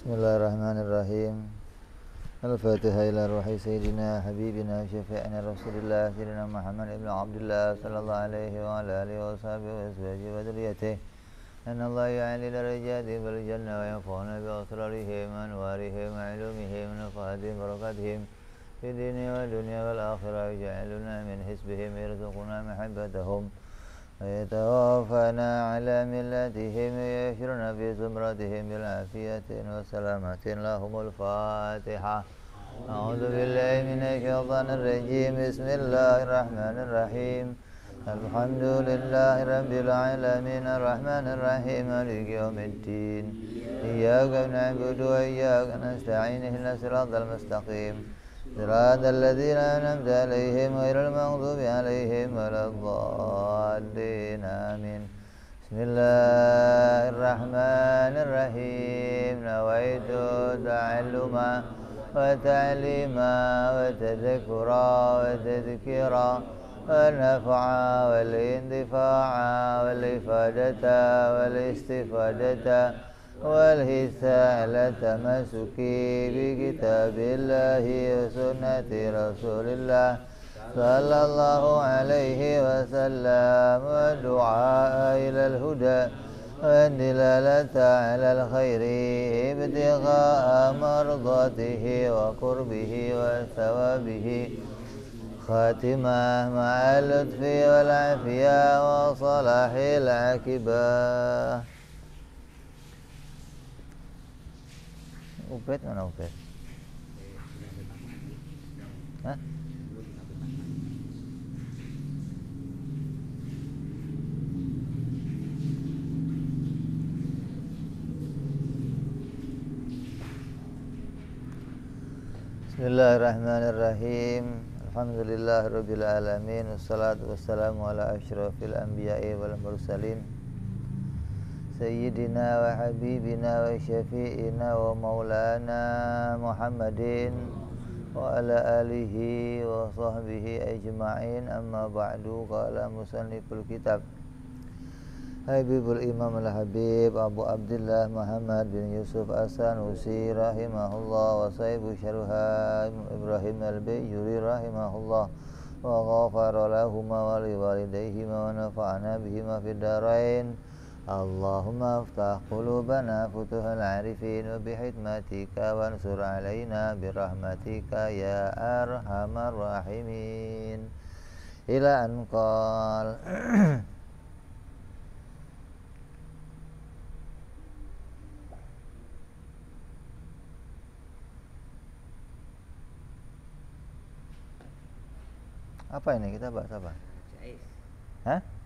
بسم الله الرحمن الرحيم الفاتحة إلى روح سيدنا حبيبنا شفيعنا رسول الله سيدنا محمد بن عبد الله صلى الله عليه وعلى آله وصحبه وأزواجه وذريته أن الله يعلي درجاته في الجنة وينفعنا بأسرارهم وأنوارهم وعلومهم ونفعاتهم وبركاتهم في الدنيا والدنيا والآخرة ويجعلنا من حسبهم يرزقنا محبتهم ويتوافنا على ملتهم ويشرنا في زمرتهم بالعافية وسلامة لهم الفاتحة أعوذ بالله من الشيطان الرجيم بسم الله الرحمن الرحيم الحمد لله رب العالمين الرحمن الرحيم مالك يوم الدين إياك نعبد وإياك نستعين اهدنا الصراط المستقيم صراط الذين أنعمت عليهم غير المغضوب عليهم ولا الضالين آمين بسم الله الرحمن الرحيم نويت تعلما وتعليما وتذكرا وتذكيرا والنفع والاندفاع والإفادة والاستفادة والهسال تمسكي بكتاب الله وسنة رسول الله صلى الله عليه وسلم والدعاء إلى الهدى والدلالة على الخير ابتغاء مرضاته وقربه وثوابه خاتمة مع اللطف والعافية وصلاح العاقبة وبيت وانا وبيت ها بسم الله الرحمن الرحيم الحمد لله رب العالمين والصلاة والسلام على أشرف الأنبياء والمرسلين سيدنا وحبيبنا وشفيئنا ومولانا محمد وعلى آله وصحبه أجمعين أما بعد قال مصنف الكتاب حبيب الإمام الحبيب أبو عبد الله محمد بن يوسف السانوسي رحمه الله وصيب شرها إبراهيم البيجري رحمه الله وغفر لهما ولوالديهما ونفعنا بهما في الدارين اللهم افتح قلوبنا فتوح العارفين وبحكمتك وانصر علينا برحمتك يا أرحم الراحمين إلى أن قال apa ini kita bahas apa? Hah?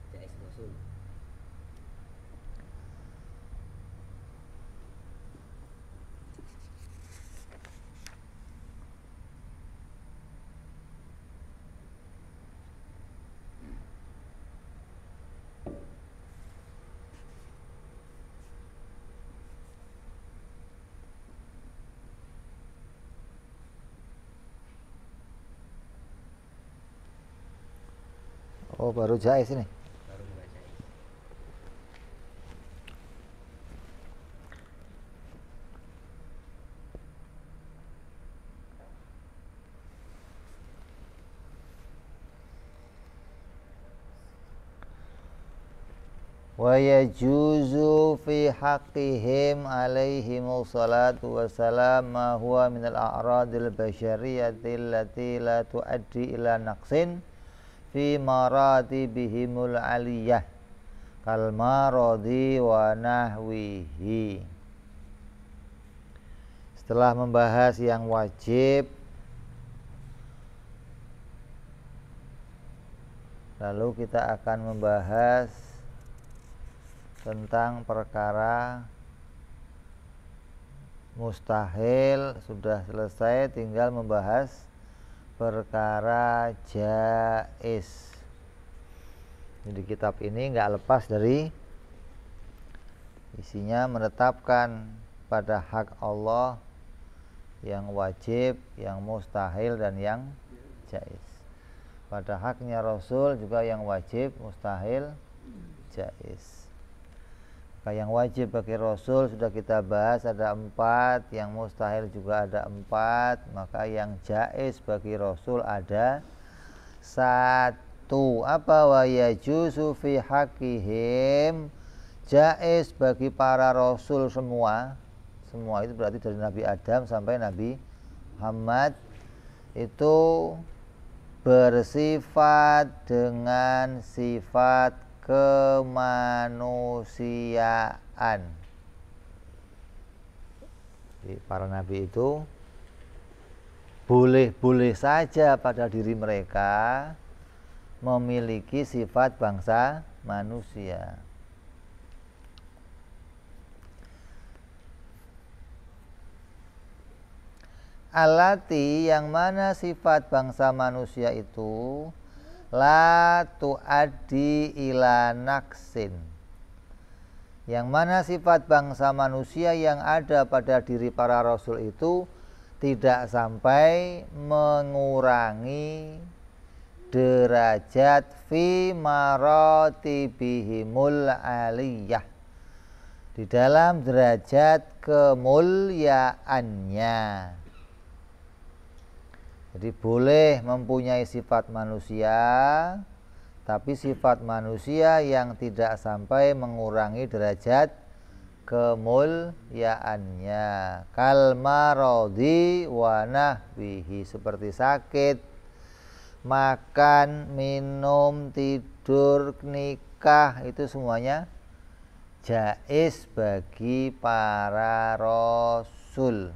Oh baru jais sini. Baru jais. wa yajuzu fi haqqihim alaihim salatu wassalam ma huwa minal a'radil bashariyati allati la tuaddi ila naqsin fi marati bihimul aliyah kal maradi wa nahwihi setelah membahas yang wajib lalu kita akan membahas tentang perkara mustahil sudah selesai tinggal membahas perkara jais jadi kitab ini nggak lepas dari isinya menetapkan pada hak Allah yang wajib, yang mustahil dan yang jais. Pada haknya Rasul juga yang wajib, mustahil, jais maka yang wajib bagi Rasul sudah kita bahas ada empat, yang mustahil juga ada empat, maka yang jais bagi Rasul ada satu. Apa wajju yajuzu hakim hakihim jais bagi para Rasul semua, semua itu berarti dari Nabi Adam sampai Nabi Muhammad itu bersifat dengan sifat kemanusiaan. Jadi para nabi itu boleh-boleh saja pada diri mereka memiliki sifat bangsa manusia. Alati yang mana sifat bangsa manusia itu la tuadi ila naksin yang mana sifat bangsa manusia yang ada pada diri para rasul itu tidak sampai mengurangi derajat fi maratibihimul aliyah di dalam derajat kemuliaannya jadi boleh mempunyai sifat manusia, tapi sifat manusia yang tidak sampai mengurangi derajat kemuliaannya. Kalmarodi bihi seperti sakit, makan, minum, tidur, nikah itu semuanya jais bagi para rasul.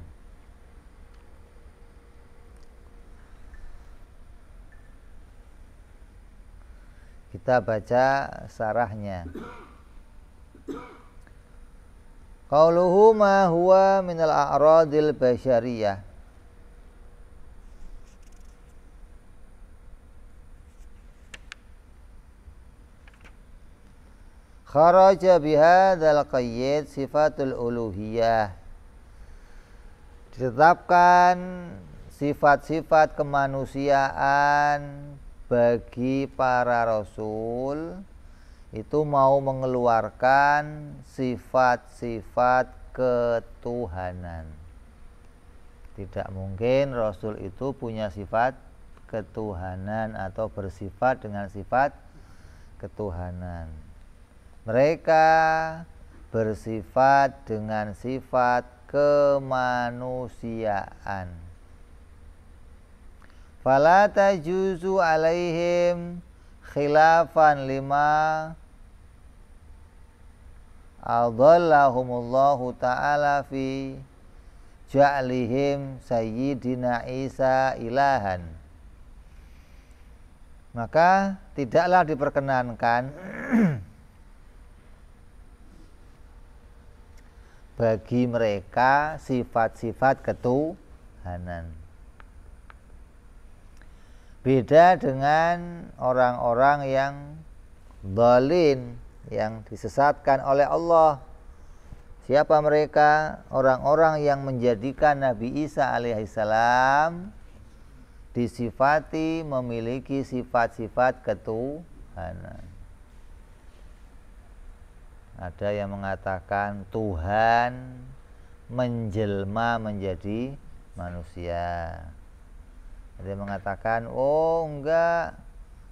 Kita baca sarahnya. Qauluhu ma huwa minal a'radil basyariyah. Kharaja bihadzal qayyid sifatul uluhiyah. Ditetapkan sifat-sifat kemanusiaan bagi para rasul itu mau mengeluarkan sifat-sifat ketuhanan. Tidak mungkin rasul itu punya sifat ketuhanan atau bersifat dengan sifat ketuhanan. Mereka bersifat dengan sifat kemanusiaan Fala tajuzu alaihim khilafan lima adallahumullahu ta'ala fi ja'lihim sayyidina Isa ilahan maka tidaklah diperkenankan bagi mereka sifat-sifat ketuhanan Beda dengan orang-orang yang dolin, yang disesatkan oleh Allah. Siapa mereka? Orang-orang yang menjadikan Nabi Isa alaihissalam disifati memiliki sifat-sifat ketuhanan. Ada yang mengatakan Tuhan menjelma menjadi manusia. Ada mengatakan, oh enggak,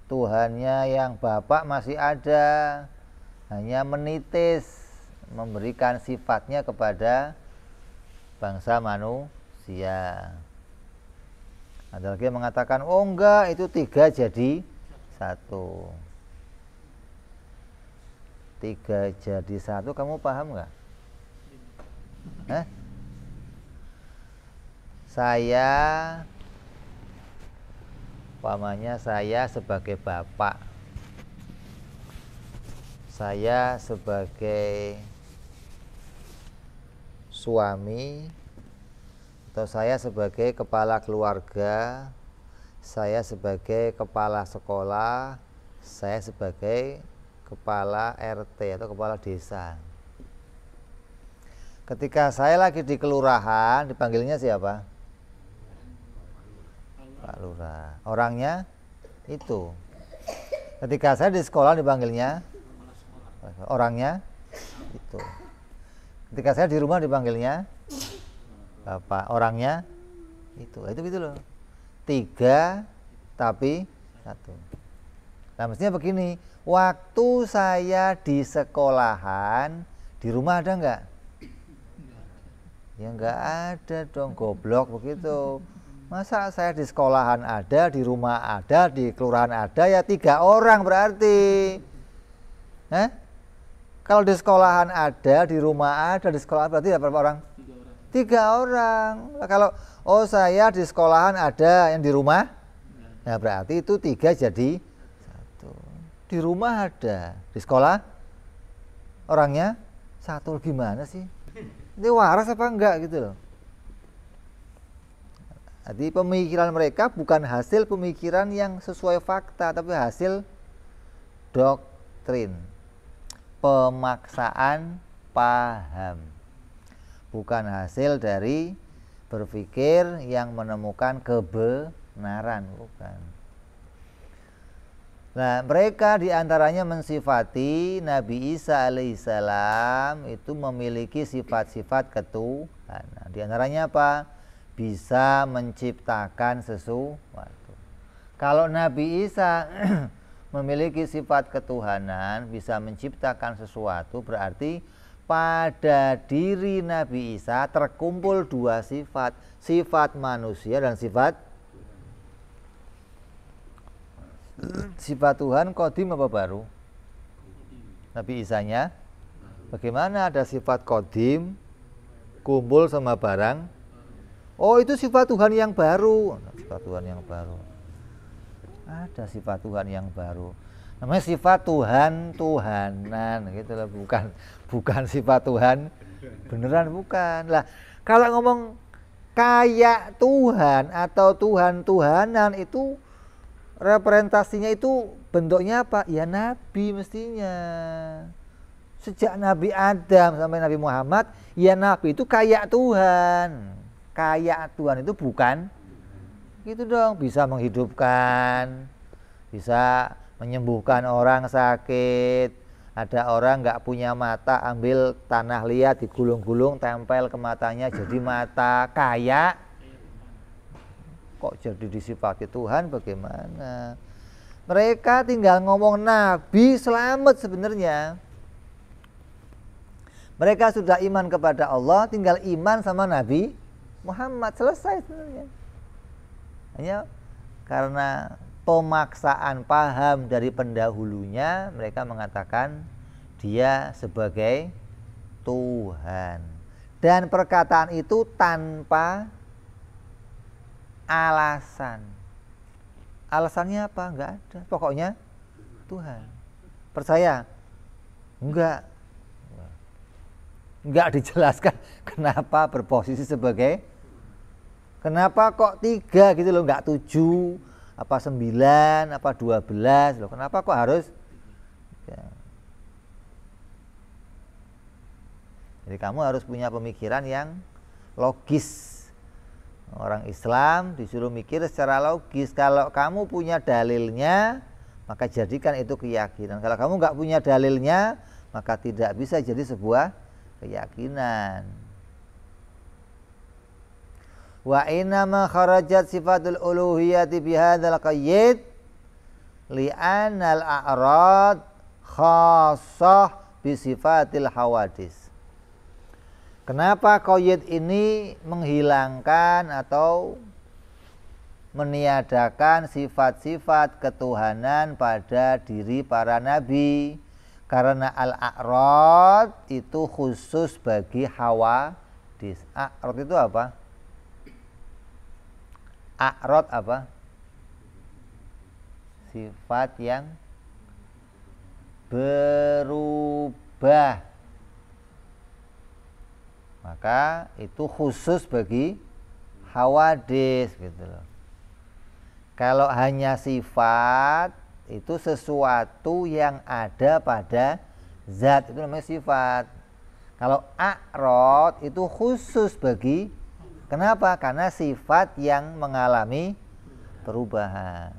Tuhannya yang Bapak masih ada, hanya menitis, memberikan sifatnya kepada bangsa manusia. Ada lagi yang mengatakan, oh enggak, itu tiga jadi satu. Tiga jadi satu, kamu paham enggak? Hah? Saya Umpamanya saya sebagai bapak, saya sebagai suami, atau saya sebagai kepala keluarga, saya sebagai kepala sekolah, saya sebagai kepala RT atau kepala desa. Ketika saya lagi di kelurahan, dipanggilnya siapa? Pak Lurah. Orangnya itu. Ketika saya di sekolah dipanggilnya orangnya itu. Ketika saya di rumah dipanggilnya Bapak, orangnya itu. Itu gitu loh. Tiga tapi satu. Nah, mestinya begini, waktu saya di sekolahan, di rumah ada enggak? Ya nggak ada dong, goblok begitu. Masa saya di sekolahan ada, di rumah ada, di kelurahan ada, ya tiga orang berarti. Eh? Kalau di sekolahan ada, di rumah ada, di sekolah berarti ya berapa orang? Tiga orang. Tiga orang. kalau oh saya di sekolahan ada, yang di rumah, iya. nah berarti itu tiga jadi satu. Di rumah ada, di sekolah orangnya satu. Gimana sih? Ini waras apa enggak gitu loh? Jadi pemikiran mereka bukan hasil pemikiran yang sesuai fakta, tapi hasil doktrin, pemaksaan paham. Bukan hasil dari berpikir yang menemukan kebenaran, bukan. Nah, mereka diantaranya mensifati Nabi Isa alaihissalam itu memiliki sifat-sifat ketuhanan. Diantaranya apa? bisa menciptakan sesuatu. Kalau Nabi Isa memiliki sifat ketuhanan, bisa menciptakan sesuatu, berarti pada diri Nabi Isa terkumpul dua sifat, sifat manusia dan sifat sifat Tuhan kodim apa baru? Nabi Isanya bagaimana ada sifat kodim kumpul sama barang Oh itu sifat Tuhan yang baru. Sifat Tuhan yang baru. Ada sifat Tuhan yang baru. Namanya sifat Tuhan Tuhanan gitu loh. bukan bukan sifat Tuhan beneran bukan lah. Kalau ngomong kayak Tuhan atau Tuhan Tuhanan itu representasinya itu bentuknya apa? Ya nabi mestinya. Sejak Nabi Adam sampai Nabi Muhammad, ya nabi itu kayak Tuhan kaya Tuhan itu bukan gitu dong bisa menghidupkan bisa menyembuhkan orang sakit ada orang nggak punya mata ambil tanah liat digulung-gulung tempel ke matanya jadi mata kaya kok jadi disipati Tuhan bagaimana mereka tinggal ngomong nabi selamat sebenarnya mereka sudah iman kepada Allah tinggal iman sama nabi Muhammad selesai sebenarnya hanya karena pemaksaan paham dari pendahulunya mereka mengatakan dia sebagai Tuhan dan perkataan itu tanpa alasan alasannya apa nggak ada pokoknya Tuhan percaya enggak enggak dijelaskan kenapa berposisi sebagai Kenapa kok tiga gitu loh, nggak tujuh, apa sembilan, apa dua belas loh. Kenapa kok harus? Ya. Jadi kamu harus punya pemikiran yang logis. Orang Islam disuruh mikir secara logis. Kalau kamu punya dalilnya, maka jadikan itu keyakinan. Kalau kamu nggak punya dalilnya, maka tidak bisa jadi sebuah keyakinan. Wa inama kharajat sifatul uluhiyati bihadzal qayyid li'anal a'rad khassah sifatil hawadis. Kenapa qayyid ini menghilangkan atau meniadakan sifat-sifat ketuhanan pada diri para nabi karena al-a'rad itu khusus bagi hawa dis. A'rad itu apa? akrot apa sifat yang berubah maka itu khusus bagi hawadis gitu loh kalau hanya sifat itu sesuatu yang ada pada zat itu namanya sifat kalau akrot itu khusus bagi Kenapa? Karena sifat yang mengalami perubahan.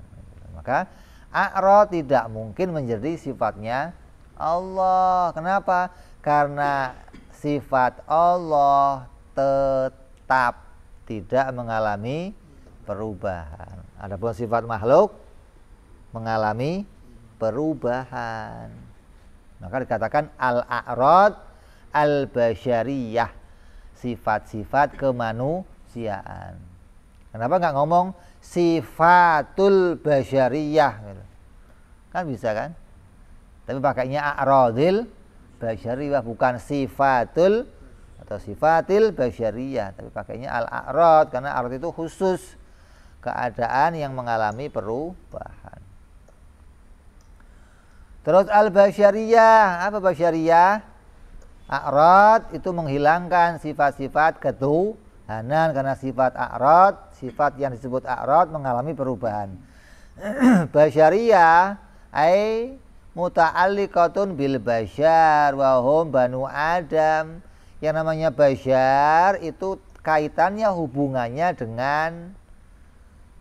Maka akro tidak mungkin menjadi sifatnya Allah. Kenapa? Karena sifat Allah tetap tidak mengalami perubahan. Adapun sifat makhluk mengalami perubahan. Maka dikatakan al-a'rad al-basyariyah sifat-sifat kemanusiaan. Kenapa nggak ngomong sifatul basyariyah? Kan bisa kan? Tapi pakainya a'radil basyariyah bukan sifatul atau sifatil basyariyah, tapi pakainya al-a'rad karena a'rad itu khusus keadaan yang mengalami perubahan. Terus al-basyariyah, apa basyariyah? A'rad itu menghilangkan sifat-sifat ketuhanan karena sifat a'rad, sifat yang disebut a'rad mengalami perubahan. Basyariyah ai muta'alliqatun bil basyar wa hum banu Adam. Yang namanya basyar itu kaitannya hubungannya dengan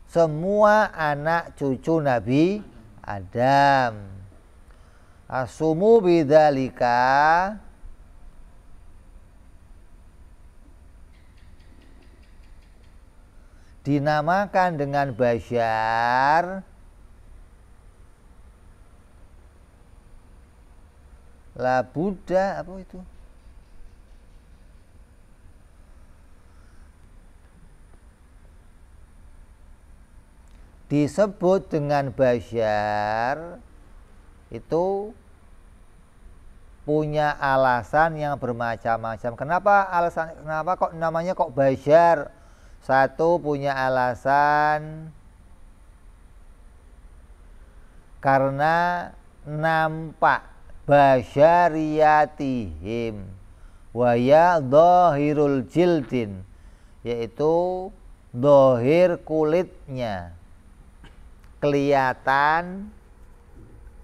semua anak cucu Nabi Adam. Asumu bidalika dinamakan dengan bayar La Buddha apa itu? Disebut dengan bayar itu punya alasan yang bermacam-macam. Kenapa alasan kenapa kok namanya kok bayar satu punya alasan karena nampak basyariyatihim waya dohirul jildin yaitu dohir kulitnya kelihatan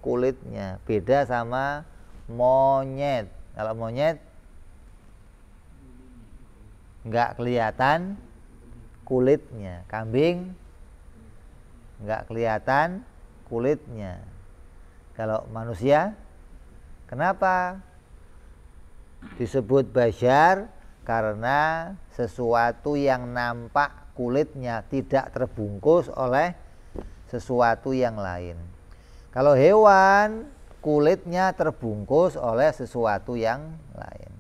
kulitnya beda sama monyet kalau monyet nggak kelihatan kulitnya. Kambing nggak kelihatan kulitnya. Kalau manusia, kenapa disebut basyar? Karena sesuatu yang nampak kulitnya tidak terbungkus oleh sesuatu yang lain. Kalau hewan kulitnya terbungkus oleh sesuatu yang lain.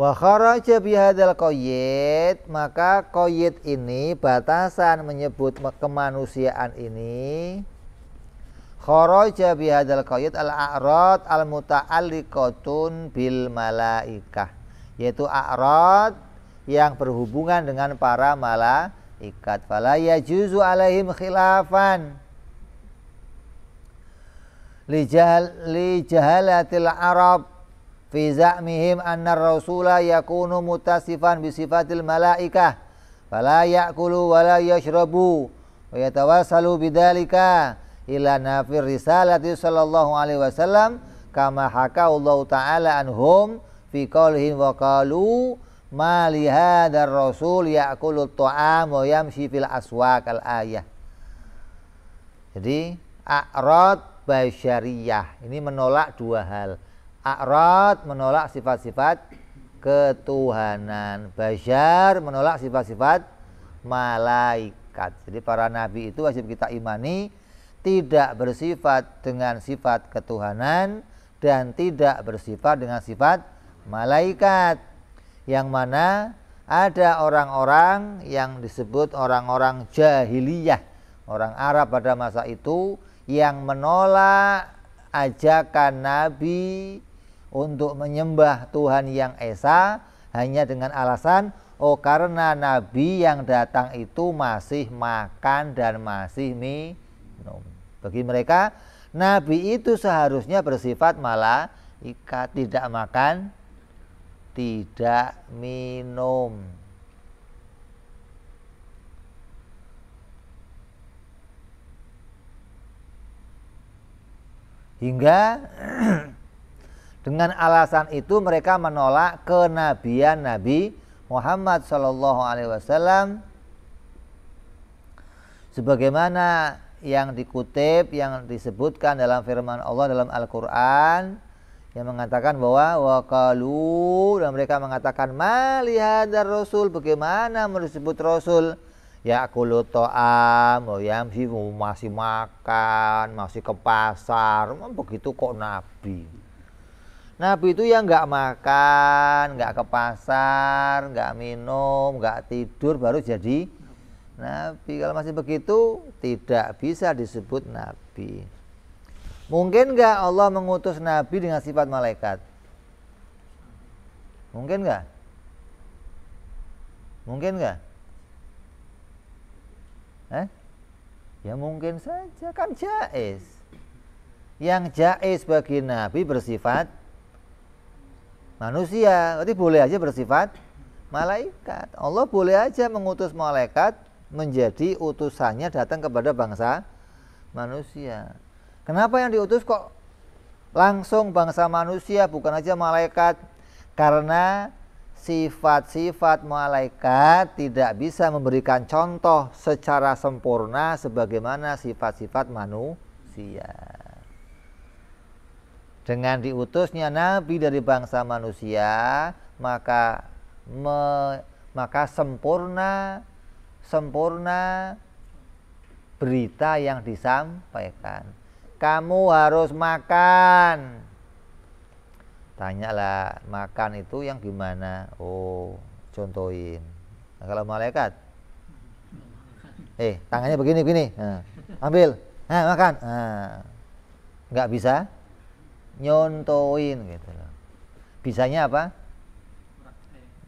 Wa kharaja bihadzal qayyid, maka qayyid ini batasan menyebut kemanusiaan ini kharaja bihadal qayyid al-a'rad al-muta'alliqatun bil malaikah, yaitu a'rad yang berhubungan dengan para malaikat. Fala yajuzu alaihim khilafan li jahalatil arab fi za'mihim anna rasula yakunu mutasifan bi sifatil malaikah fala ya'kulu wa la yashrabu wa yatawassalu bidzalika ila nafir risalati sallallahu alaihi wasallam kama haka Allah taala anhum fi qaulihim wa qalu ma li hadzal rasul ya'kulu ta'am wa yamshi fil aswaq al ayah jadi akrad basyariyah ini menolak dua hal Arad menolak sifat-sifat ketuhanan. Bashar menolak sifat-sifat malaikat. Jadi para nabi itu wajib kita imani tidak bersifat dengan sifat ketuhanan dan tidak bersifat dengan sifat malaikat. Yang mana ada orang-orang yang disebut orang-orang jahiliyah, orang Arab pada masa itu yang menolak ajakan nabi untuk menyembah Tuhan yang Esa hanya dengan alasan oh karena nabi yang datang itu masih makan dan masih minum. Bagi mereka nabi itu seharusnya bersifat malah malaikat, tidak makan, tidak minum. Hingga Dengan alasan itu mereka menolak kenabian Nabi Muhammad Shallallahu Alaihi Wasallam sebagaimana yang dikutip yang disebutkan dalam firman Allah dalam Al-Qur'an yang mengatakan bahwa wakalu dan mereka mengatakan melihat rasul bagaimana menyebut rasul ya luto to'am oh ya masih makan masih ke pasar begitu kok nabi Nabi itu yang nggak makan, nggak ke pasar, nggak minum, nggak tidur baru jadi Nabi. Kalau masih begitu tidak bisa disebut Nabi. Mungkin nggak Allah mengutus Nabi dengan sifat malaikat? Mungkin nggak? Mungkin nggak? Eh? Ya mungkin saja kan jais. Yang jais bagi Nabi bersifat manusia. Berarti boleh aja bersifat malaikat. Allah boleh aja mengutus malaikat menjadi utusannya datang kepada bangsa manusia. Kenapa yang diutus kok langsung bangsa manusia bukan aja malaikat? Karena sifat-sifat malaikat tidak bisa memberikan contoh secara sempurna sebagaimana sifat-sifat manusia. Dengan diutusnya nabi dari bangsa manusia, maka me, maka sempurna sempurna berita yang disampaikan. Kamu harus makan. Tanyalah makan itu yang gimana? Oh, contohin. Nah, kalau malaikat, eh tangannya begini begini, nah, ambil, nah, makan, nah, nggak bisa, nyontoin gitu loh. Bisanya apa?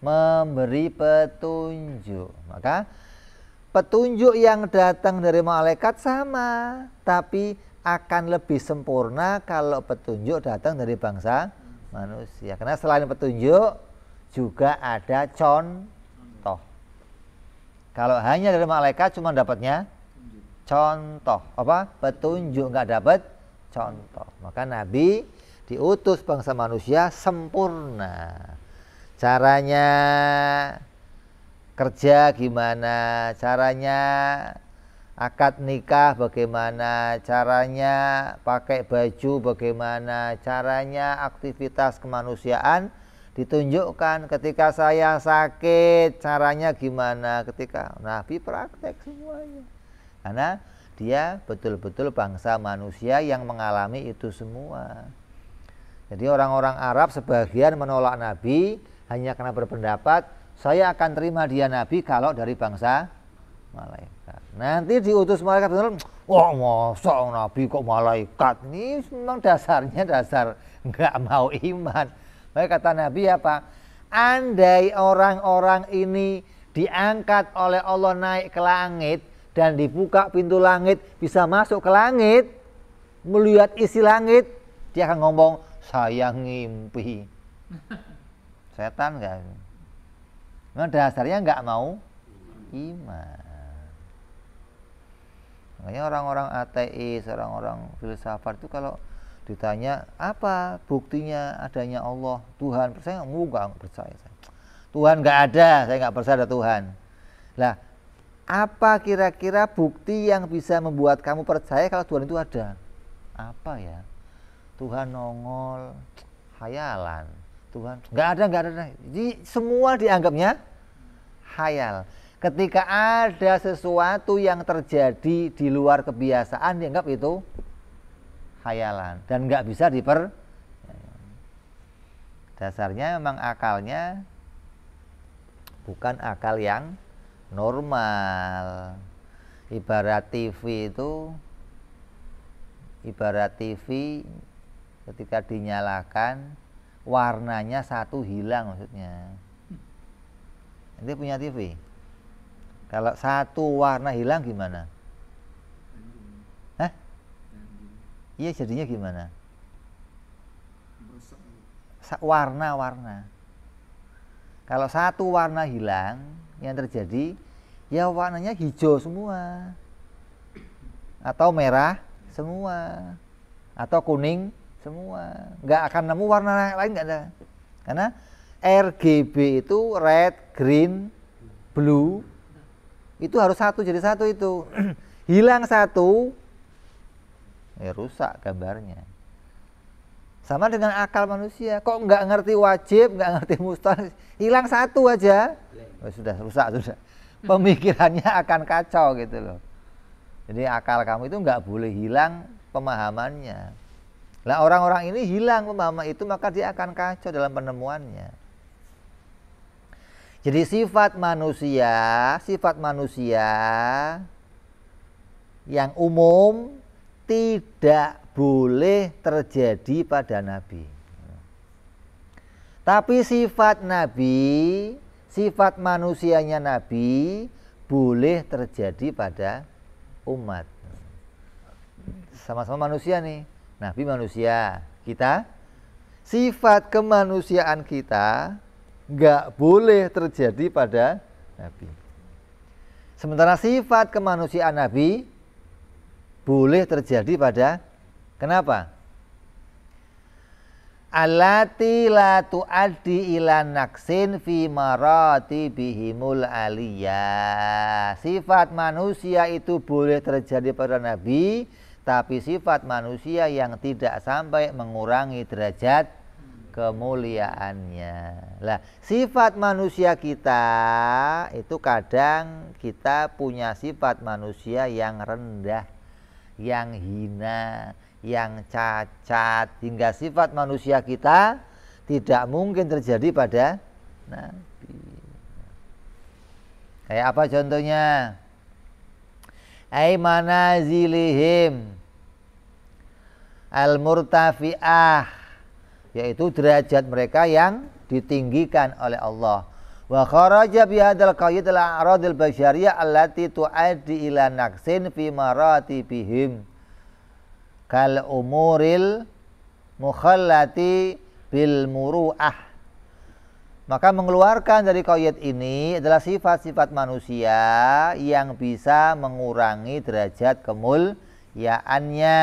Memberi petunjuk. Maka petunjuk yang datang dari malaikat sama, tapi akan lebih sempurna kalau petunjuk datang dari bangsa manusia. Karena selain petunjuk juga ada contoh. Kalau hanya dari malaikat cuma dapatnya contoh apa? Petunjuk nggak dapat contoh. Maka Nabi diutus bangsa manusia sempurna. Caranya kerja gimana, caranya akad nikah bagaimana, caranya pakai baju bagaimana, caranya aktivitas kemanusiaan ditunjukkan ketika saya sakit caranya gimana ketika Nabi praktek semuanya karena dia betul-betul bangsa manusia yang mengalami itu semua. Jadi orang-orang Arab sebagian menolak Nabi hanya karena berpendapat saya akan terima dia Nabi kalau dari bangsa malaikat. Nanti diutus malaikat benar, wah masa Nabi kok malaikat? Ini memang dasarnya dasar nggak mau iman. Maka kata Nabi apa? Andai orang-orang ini diangkat oleh Allah naik ke langit dan dibuka pintu langit bisa masuk ke langit melihat isi langit dia akan ngomong saya ngimpi setan kan memang dasarnya nggak mau iman makanya orang-orang ateis orang-orang filsafat itu kalau ditanya apa buktinya adanya Allah Tuhan saya nggak percaya saya. Tuhan nggak ada saya nggak percaya ada Tuhan lah apa kira-kira bukti yang bisa membuat kamu percaya kalau Tuhan itu ada apa ya Tuhan nongol hayalan Tuhan nggak ada nggak ada jadi semua dianggapnya hayal ketika ada sesuatu yang terjadi di luar kebiasaan dianggap itu hayalan dan nggak bisa diper dasarnya memang akalnya bukan akal yang normal ibarat TV itu ibarat TV ketika dinyalakan warnanya satu hilang maksudnya nanti punya TV kalau satu warna hilang gimana Hah? iya jadinya gimana warna-warna kalau satu warna hilang yang terjadi ya warnanya hijau semua atau merah semua atau kuning semua nggak akan nemu warna lain nggak ada karena RGB itu red green blue itu harus satu jadi satu itu hilang satu ya rusak gambarnya sama dengan akal manusia kok nggak ngerti wajib nggak ngerti mustahil hilang satu aja oh, sudah rusak sudah pemikirannya akan kacau gitu loh jadi akal kamu itu nggak boleh hilang pemahamannya Nah orang-orang ini hilang pemahaman itu maka dia akan kacau dalam penemuannya. Jadi sifat manusia, sifat manusia yang umum tidak boleh terjadi pada nabi. Tapi sifat nabi, sifat manusianya nabi boleh terjadi pada umat. Sama-sama manusia nih. Nabi manusia, kita sifat kemanusiaan kita nggak boleh terjadi pada Nabi. Sementara sifat kemanusiaan Nabi boleh terjadi pada kenapa? Alati la tuaddi ila naksin fi marati bihimul aliyah. Sifat manusia itu boleh terjadi pada Nabi tapi sifat manusia yang tidak sampai mengurangi derajat kemuliaannya. Lah, sifat manusia kita itu kadang kita punya sifat manusia yang rendah, yang hina, yang cacat hingga sifat manusia kita tidak mungkin terjadi pada nabi. Kayak apa contohnya? ay manazilihim al murtafi'ah yaitu derajat mereka yang ditinggikan oleh Allah wa kharaja bi hadzal qayd al al bashariyah allati tu'addi ila naqsin fi maratibihim kal umuril mukhallati bil muru'ah maka mengeluarkan dari koyet ini adalah sifat-sifat manusia yang bisa mengurangi derajat kemuliaannya.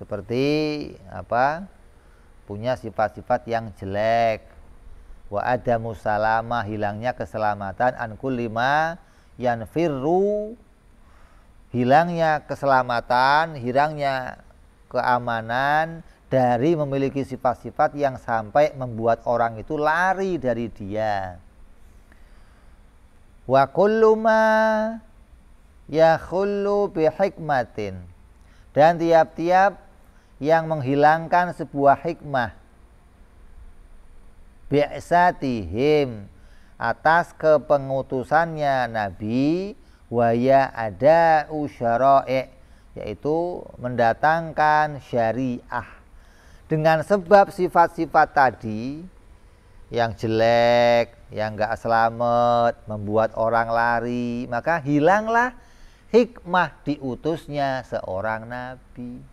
Seperti apa? Punya sifat-sifat yang jelek. Wa ada musalama hilangnya keselamatan ankul lima yang firru hilangnya keselamatan, hilangnya keamanan dari memiliki sifat-sifat yang sampai membuat orang itu lari dari dia. Wa kullu ma yakhullu bihikmatin. Dan tiap-tiap yang menghilangkan sebuah hikmah bi'satihim atas kepengutusannya Nabi waya ada usyara'i yaitu mendatangkan syariah dengan sebab sifat-sifat tadi yang jelek, yang gak selamat, membuat orang lari, maka hilanglah hikmah diutusnya seorang nabi.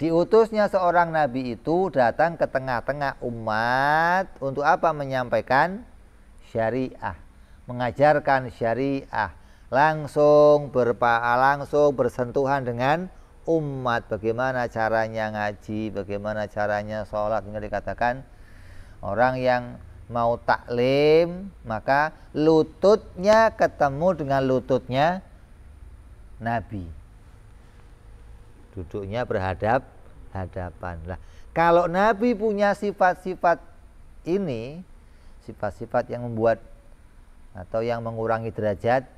Diutusnya seorang nabi itu datang ke tengah-tengah umat untuk apa? Menyampaikan syariah, mengajarkan syariah, langsung berpa langsung bersentuhan dengan umat, bagaimana caranya ngaji, bagaimana caranya sholat. ini dikatakan orang yang mau taklim maka lututnya ketemu dengan lututnya Nabi. Duduknya berhadap hadapan. Lah, kalau Nabi punya sifat-sifat ini, sifat-sifat yang membuat atau yang mengurangi derajat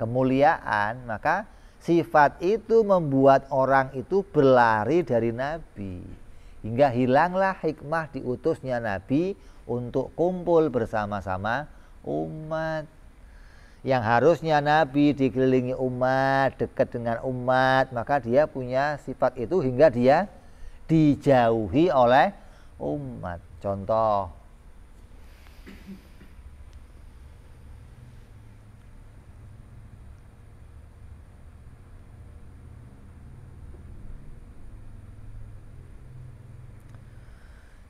kemuliaan, maka Sifat itu membuat orang itu berlari dari Nabi. Hingga hilanglah hikmah diutusnya Nabi untuk kumpul bersama-sama umat. Yang harusnya Nabi dikelilingi umat, dekat dengan umat, maka dia punya sifat itu hingga dia dijauhi oleh umat. Contoh,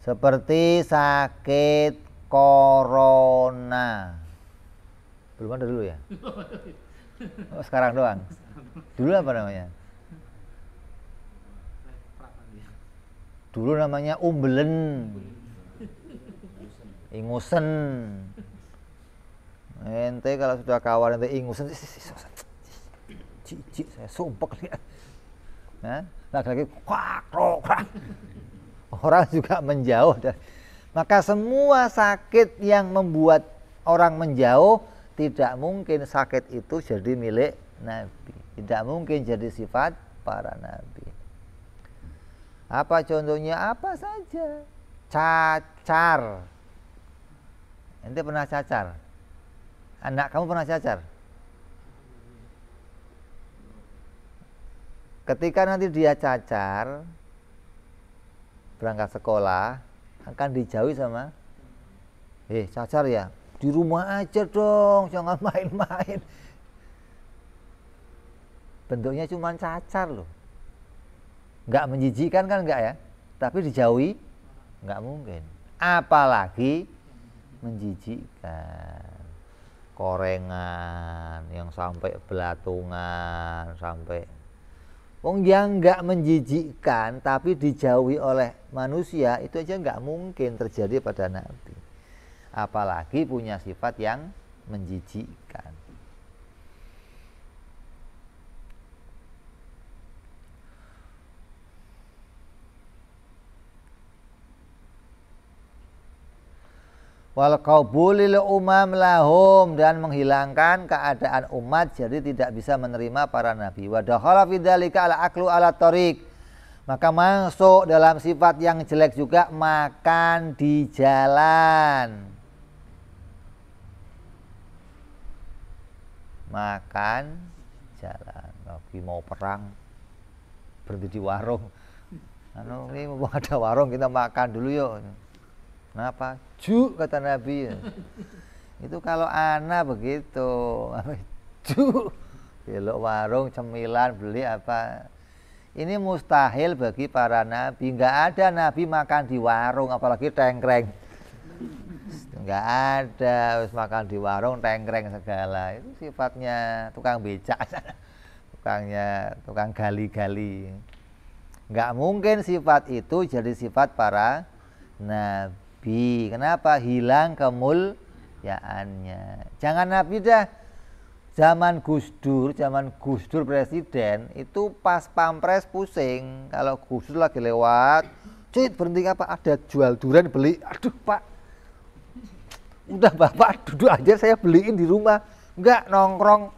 seperti sakit corona belum ada dulu ya oh, sekarang doang dulu apa namanya dulu namanya umbelen ingusen ente kalau sudah kawan ente ingusen cici saya sumpah. lihat nah lagi-lagi orang juga menjauh. Maka semua sakit yang membuat orang menjauh tidak mungkin sakit itu jadi milik Nabi. Tidak mungkin jadi sifat para Nabi. Apa contohnya? Apa saja. Cacar. Ente pernah cacar? Anak kamu pernah cacar? Ketika nanti dia cacar, berangkat sekolah akan dijauhi sama eh cacar ya di rumah aja dong jangan main-main bentuknya cuma cacar loh nggak menjijikan kan nggak ya tapi dijauhi nggak mungkin apalagi menjijikan korengan yang sampai belatungan sampai Wong yang nggak menjijikkan tapi dijauhi oleh manusia itu aja nggak mungkin terjadi pada Nabi. Apalagi punya sifat yang menjijikkan. wal qaulil umam lahum dan menghilangkan keadaan umat jadi tidak bisa menerima para nabi wa dakhala fi dzalika al aklu ala tariq maka masuk dalam sifat yang jelek juga makan di jalan makan jalan lagi mau perang berhenti di warung anu ini mau ada warung kita makan dulu yuk Kenapa? Juk kata Nabi. itu kalau anak begitu. juk Belok warung cemilan beli apa. Ini mustahil bagi para nabi. Enggak ada nabi makan di warung apalagi tengkreng. Enggak ada harus makan di warung tengkreng segala. Itu sifatnya tukang becak. Tukangnya tukang gali-gali. Enggak mungkin sifat itu jadi sifat para nabi Nabi. Kenapa? Hilang kemuliaannya. Jangan Nabi dah. Zaman Gus Dur, zaman Gus Dur presiden itu pas pampres pusing. Kalau Gus Dur lagi lewat, cuy berhenti apa? Ada jual durian beli. Aduh Pak, udah Bapak duduk aja saya beliin di rumah. Enggak nongkrong.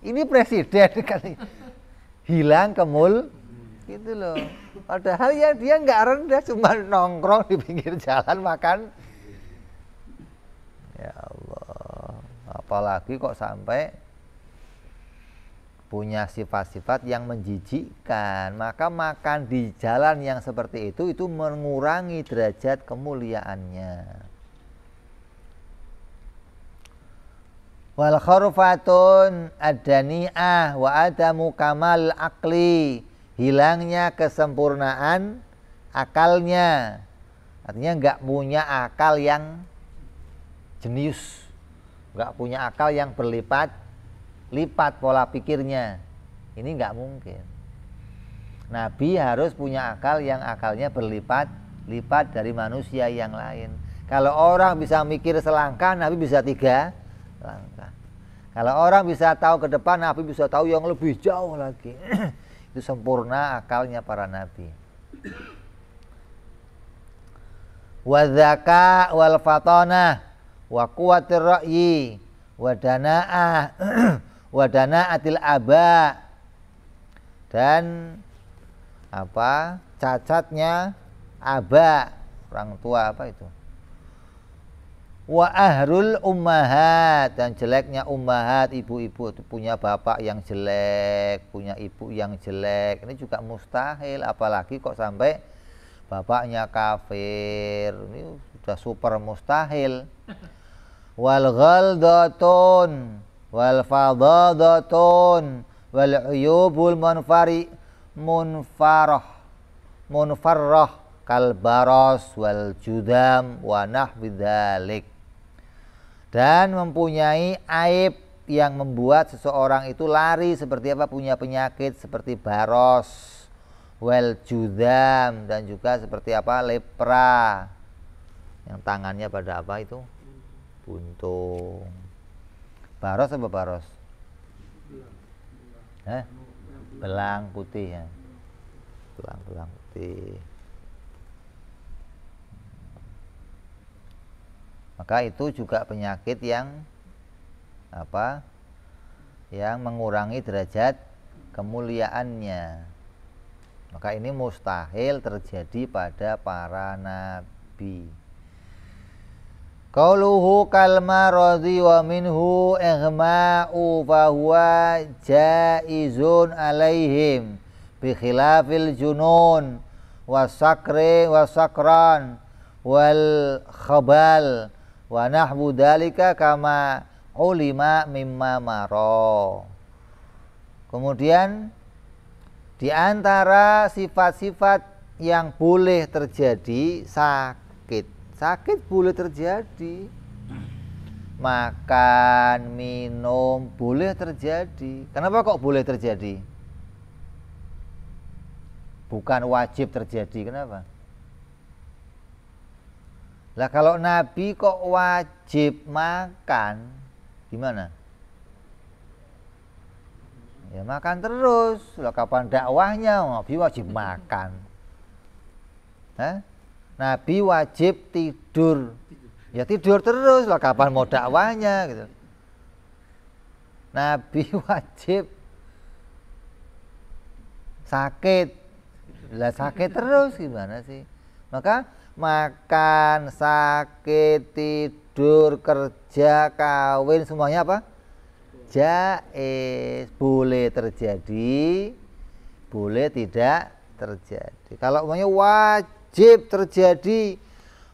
Ini presiden kali. Hilang kemul gitu loh padahal ya dia nggak rendah cuma nongkrong di pinggir jalan makan ya Allah apalagi kok sampai punya sifat-sifat yang menjijikkan maka makan di jalan yang seperti itu itu mengurangi derajat kemuliaannya wal kharufatun adaniyah wa adamu kamal akli hilangnya kesempurnaan akalnya. Artinya nggak punya akal yang jenius, nggak punya akal yang berlipat lipat pola pikirnya. Ini nggak mungkin. Nabi harus punya akal yang akalnya berlipat lipat dari manusia yang lain. Kalau orang bisa mikir selangkah, Nabi bisa tiga langkah. Kalau orang bisa tahu ke depan, Nabi bisa tahu yang lebih jauh lagi. itu sempurna akalnya para nabi wadzaka wal fatana wa quwwatir ra'yi wa dana'ah wa dana'atil aba dan apa cacatnya aba orang tua apa itu wa ahrul ummahat dan jeleknya ummahat ibu-ibu punya bapak yang jelek punya ibu yang jelek ini juga mustahil apalagi kok sampai bapaknya kafir ini sudah super mustahil wal ghaldatun wal fadadatun wal uyubul munfari munfarah munfarah kal baros wal judam wa nahwi dan mempunyai aib yang membuat seseorang itu lari seperti apa punya penyakit seperti baros, weljudam judam dan juga seperti apa lepra. Yang tangannya pada apa itu? Buntung. Baros apa baros? Belang, eh? belang putih ya. Belang-belang putih. maka itu juga penyakit yang apa yang mengurangi derajat kemuliaannya maka ini mustahil terjadi pada para nabi Qauluhu kalma radhi wa minhu ihma'u fahuwa jaizun alaihim bi khilafil junun wasakri wasakran wal khabal wa nahwu dalika kama ulima mimma maro. Kemudian di antara sifat-sifat yang boleh terjadi sakit. Sakit boleh terjadi. Makan, minum boleh terjadi. Kenapa kok boleh terjadi? Bukan wajib terjadi. Kenapa? Lah kalau Nabi kok wajib makan, gimana? Ya makan terus. Lah kapan dakwahnya? Nabi wajib makan. Hah? Nabi wajib tidur. Ya tidur terus. Lah kapan mau dakwahnya? Gitu. Nabi wajib sakit. Lah sakit terus gimana sih? Maka makan, sakit, tidur, kerja, kawin semuanya apa? Jais boleh terjadi, boleh tidak terjadi. Kalau umumnya wajib terjadi,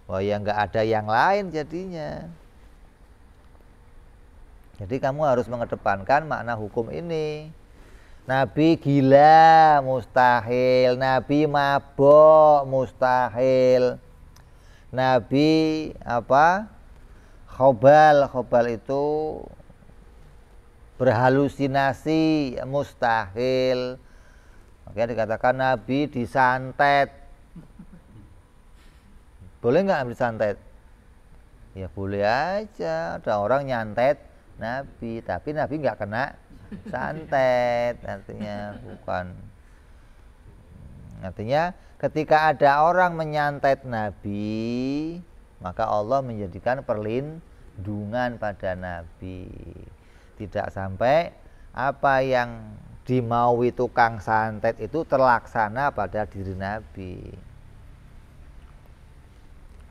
wah ya nggak ada yang lain jadinya. Jadi kamu harus mengedepankan makna hukum ini. Nabi gila mustahil, Nabi mabok mustahil. Nabi apa khobal khobal itu berhalusinasi mustahil Oke dikatakan Nabi disantet boleh nggak ambil santet ya boleh aja ada orang nyantet Nabi tapi Nabi nggak kena santet artinya bukan artinya ketika ada orang menyantet Nabi, maka Allah menjadikan perlindungan pada Nabi. Tidak sampai apa yang dimaui tukang santet itu terlaksana pada diri Nabi.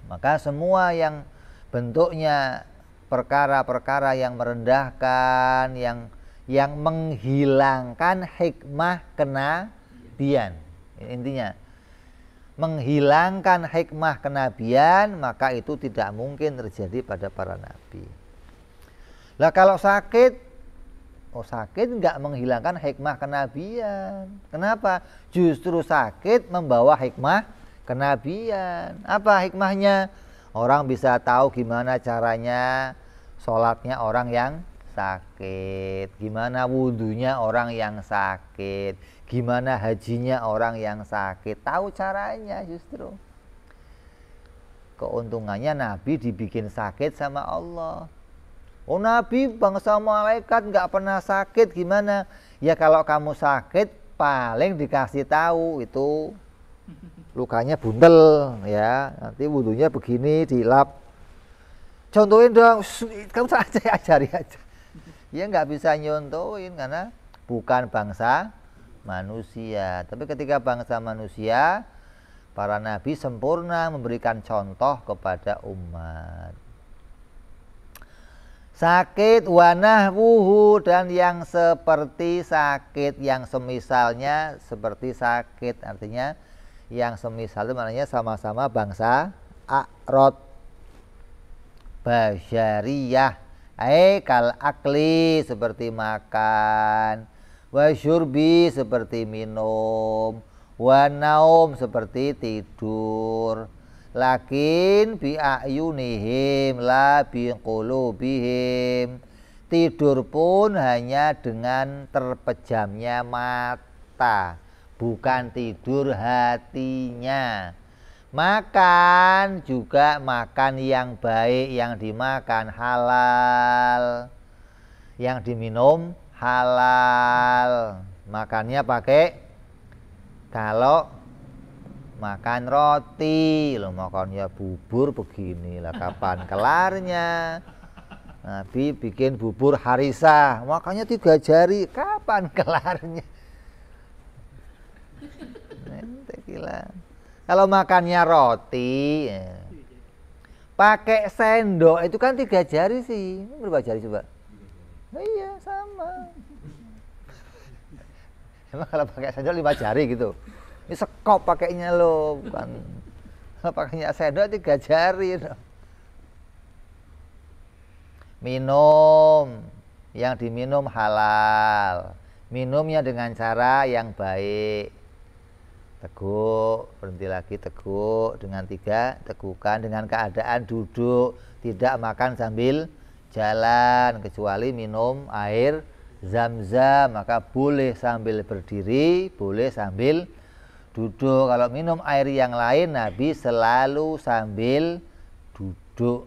Maka semua yang bentuknya perkara-perkara yang merendahkan, yang yang menghilangkan hikmah kenabian. Intinya, menghilangkan hikmah kenabian maka itu tidak mungkin terjadi pada para nabi. Lah kalau sakit Oh sakit nggak menghilangkan hikmah kenabian. Kenapa? Justru sakit membawa hikmah kenabian. Apa hikmahnya? Orang bisa tahu gimana caranya sholatnya orang yang sakit. Gimana wudhunya orang yang sakit gimana hajinya orang yang sakit tahu caranya justru keuntungannya Nabi dibikin sakit sama Allah Oh Nabi bangsa malaikat nggak pernah sakit gimana ya kalau kamu sakit paling dikasih tahu itu lukanya bundel ya nanti wudhunya begini dilap contohin dong kamu saja ajari aja ya nggak bisa nyontohin karena bukan bangsa manusia. Tapi ketika bangsa manusia, para nabi sempurna memberikan contoh kepada umat. Sakit wanah wuhu dan yang seperti sakit yang semisalnya seperti sakit artinya yang semisal itu maknanya sama-sama bangsa akrot basyariyah eh kal akli seperti makan wa syurbi seperti minum wa naum seperti tidur lakin bi ayunihim la bi qulubihim tidur pun hanya dengan terpejamnya mata bukan tidur hatinya makan juga makan yang baik yang dimakan halal yang diminum halal makannya pakai kalau makan roti lo makannya bubur begini lah kapan kelarnya Nabi bikin bubur harisa makanya tiga jari kapan kelarnya gila kalau makannya roti ya. pakai sendok itu kan tiga jari sih berapa jari coba iya sama emang kalau pakai sendok lima jari gitu ini sekop pakainya lo bukan kalau pakainya sendok tiga jari lo. minum yang diminum halal minumnya dengan cara yang baik teguk berhenti lagi teguk dengan tiga tegukan dengan keadaan duduk tidak makan sambil jalan kecuali minum air zam-zam maka boleh sambil berdiri, boleh sambil duduk. Kalau minum air yang lain Nabi selalu sambil duduk.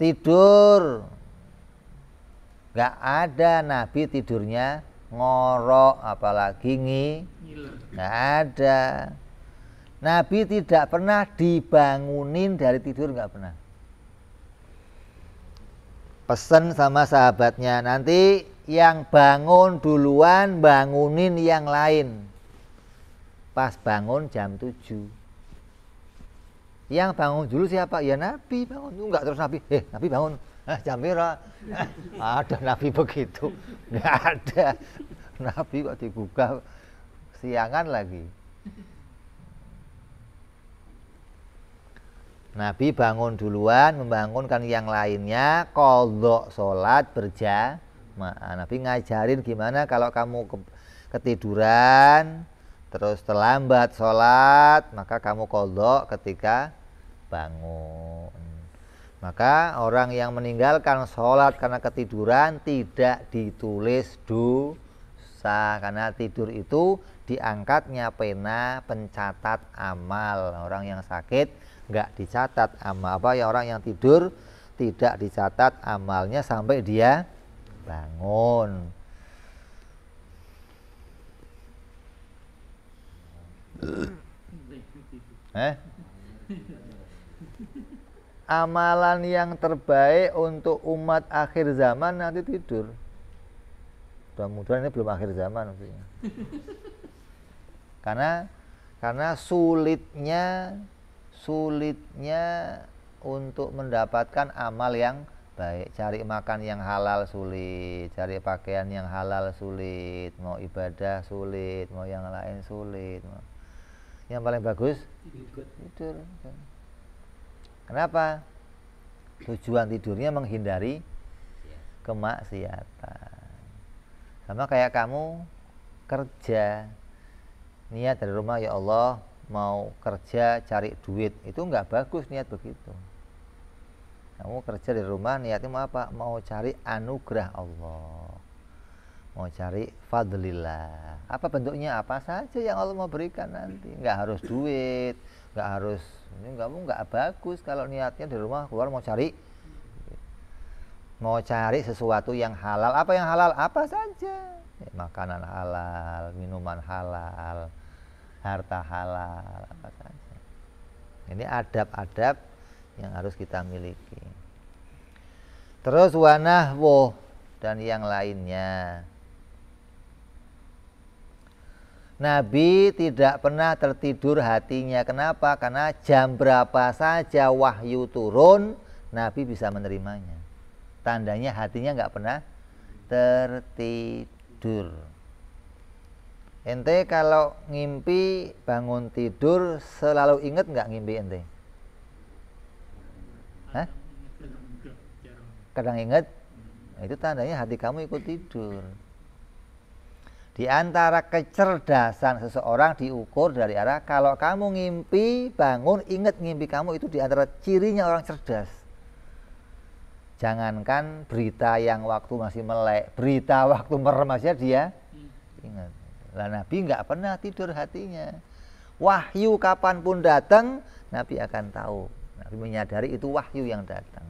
Tidur nggak ada Nabi tidurnya ngorok apalagi ngi nggak ada Nabi tidak pernah dibangunin dari tidur nggak pernah. Pesan sama sahabatnya nanti yang bangun duluan bangunin yang lain. Pas bangun jam 7. Yang bangun dulu siapa? Ya Nabi bangun. Enggak terus Nabi, eh Nabi bangun. Eh, jam merah. ada Nabi begitu. Enggak ada. Nabi kok dibuka siangan lagi Nabi bangun duluan, membangunkan yang lainnya, kodok sholat berjamaah. Nabi ngajarin gimana kalau kamu ketiduran, terus terlambat sholat, maka kamu kodok ketika bangun. Maka orang yang meninggalkan sholat karena ketiduran tidak ditulis dosa, karena tidur itu diangkatnya pena pencatat amal. Orang yang sakit nggak dicatat amal apa ya orang yang tidur tidak dicatat amalnya sampai dia bangun eh? amalan yang terbaik untuk umat akhir zaman nanti tidur mudah-mudahan ini belum akhir zaman maksudnya karena karena sulitnya sulitnya untuk mendapatkan amal yang baik cari makan yang halal sulit cari pakaian yang halal sulit mau ibadah sulit mau yang lain sulit mau. yang paling bagus tidur kenapa tujuan tidurnya menghindari kemaksiatan sama kayak kamu kerja niat dari rumah ya Allah mau kerja cari duit itu nggak bagus niat begitu kamu kerja di rumah niatnya mau apa mau cari anugerah Allah mau cari fadlillah apa bentuknya apa saja yang Allah mau berikan nanti nggak harus duit nggak harus ini kamu nggak bagus kalau niatnya di rumah keluar mau cari mau cari sesuatu yang halal apa yang halal apa saja ya, makanan halal minuman halal harta halal apa saja. Ini adab-adab yang harus kita miliki. Terus wanahwo dan yang lainnya. Nabi tidak pernah tertidur hatinya. Kenapa? Karena jam berapa saja wahyu turun, Nabi bisa menerimanya. Tandanya hatinya nggak pernah tertidur. Ente kalau ngimpi bangun tidur selalu inget nggak ngimpi ente? Hah? Kadang inget? Nah, itu tandanya hati kamu ikut tidur. Di antara kecerdasan seseorang diukur dari arah kalau kamu ngimpi bangun inget ngimpi kamu itu di antara cirinya orang cerdas. Jangankan berita yang waktu masih melek, berita waktu merem aja dia hmm. ingat. Lah Nabi nggak pernah tidur hatinya. Wahyu kapanpun datang, Nabi akan tahu. Nabi menyadari itu wahyu yang datang.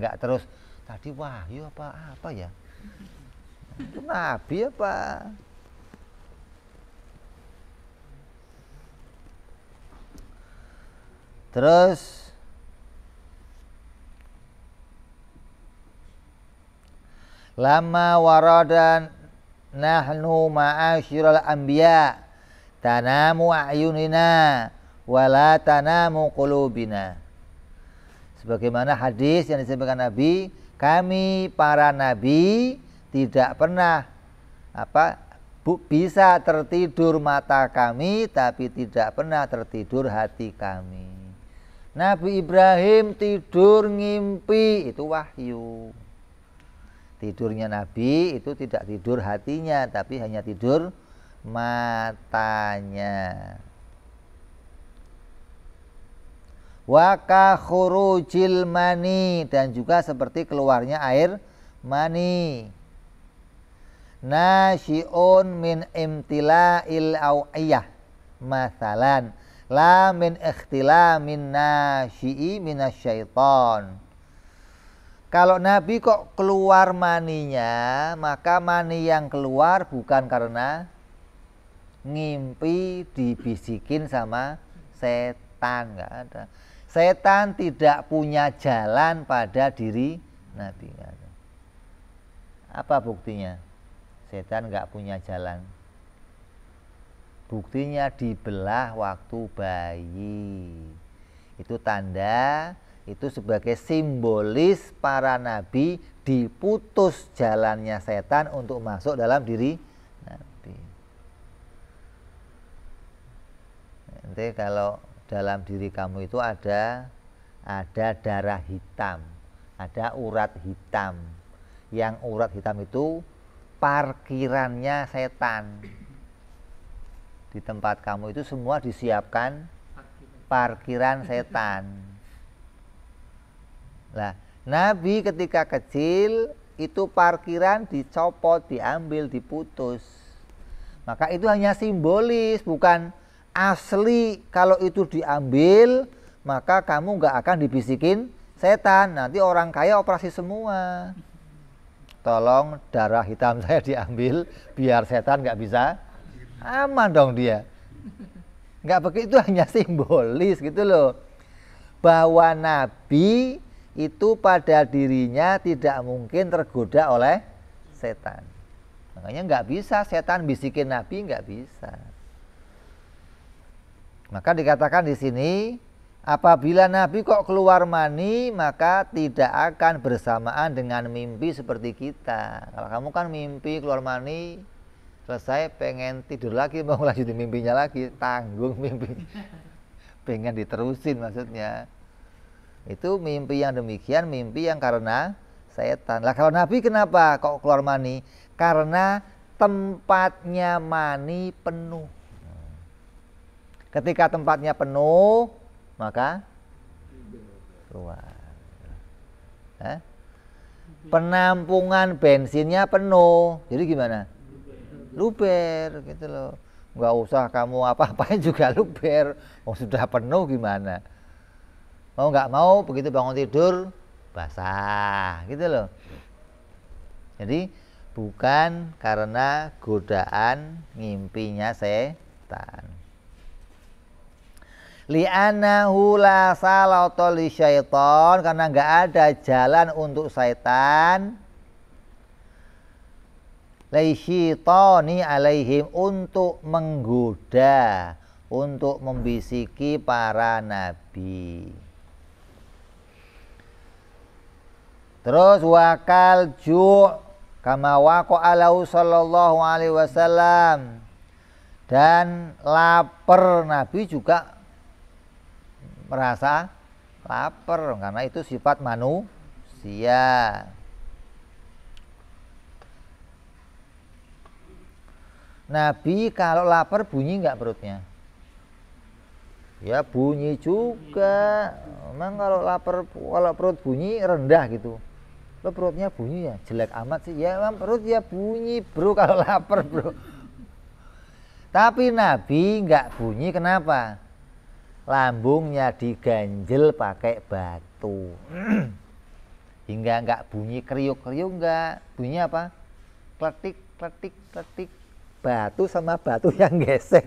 Nggak terus tadi wahyu apa apa ya? Itu Nabi apa? Terus Lama waradan nahnu ma'asyiral anbiya tanamu ayunina wala tanamu qulubina sebagaimana hadis yang disampaikan Nabi kami para nabi tidak pernah apa bisa tertidur mata kami tapi tidak pernah tertidur hati kami Nabi Ibrahim tidur ngimpi itu wahyu tidurnya Nabi itu tidak tidur hatinya tapi hanya tidur matanya waka khurujil mani dan juga seperti keluarnya air mani nasyi'un min imtila'il awiyah masalan la min min nasyi'i minasyaiton kalau Nabi kok keluar maninya, maka mani yang keluar bukan karena ngimpi dibisikin sama setan, nggak ada. Setan tidak punya jalan pada diri Nabi. ada. Apa buktinya? Setan nggak punya jalan. Buktinya dibelah waktu bayi. Itu tanda itu sebagai simbolis para nabi diputus jalannya setan untuk masuk dalam diri nabi. Nanti kalau dalam diri kamu itu ada ada darah hitam, ada urat hitam. Yang urat hitam itu parkirannya setan. Di tempat kamu itu semua disiapkan parkiran setan Nah, Nabi ketika kecil itu parkiran dicopot, diambil, diputus. Maka itu hanya simbolis, bukan asli. Kalau itu diambil, maka kamu nggak akan dibisikin setan. Nanti orang kaya operasi semua. Tolong darah hitam saya diambil, biar setan nggak bisa. Aman dong dia. Nggak begitu, hanya simbolis gitu loh. Bahwa Nabi itu pada dirinya tidak mungkin tergoda oleh setan. Makanya nggak bisa setan bisikin Nabi nggak bisa. Maka dikatakan di sini apabila Nabi kok keluar mani maka tidak akan bersamaan dengan mimpi seperti kita. Kalau kamu kan mimpi keluar mani selesai pengen tidur lagi mau lanjutin mimpinya lagi tanggung mimpi pengen diterusin maksudnya itu mimpi yang demikian, mimpi yang karena setan. Lah kalau Nabi kenapa kok keluar mani? Karena tempatnya mani penuh. Ketika tempatnya penuh, maka keluar. Hah? Penampungan bensinnya penuh. Jadi gimana? Luber gitu loh. Nggak usah kamu apa-apain juga luber. Oh sudah penuh gimana? mau nggak mau begitu bangun tidur basah gitu loh jadi bukan karena godaan ngimpinya setan li'anahu la salata li syaitan karena nggak ada jalan untuk setan laisyitoni alaihim untuk menggoda untuk membisiki para nabi. Terus wakal ju' kama alau sallallahu alaihi wasallam. Dan lapar Nabi juga merasa lapar karena itu sifat manusia. Nabi kalau lapar bunyi nggak perutnya? Ya bunyi juga. Memang kalau lapar kalau perut bunyi rendah gitu lo perutnya bunyi ya jelek amat sih ya emang perut ya bunyi bro kalau lapar bro tapi Nabi nggak bunyi kenapa lambungnya diganjel pakai batu hingga nggak bunyi kriuk kriuk nggak bunyi apa kletik kletik kletik batu sama batu yang gesek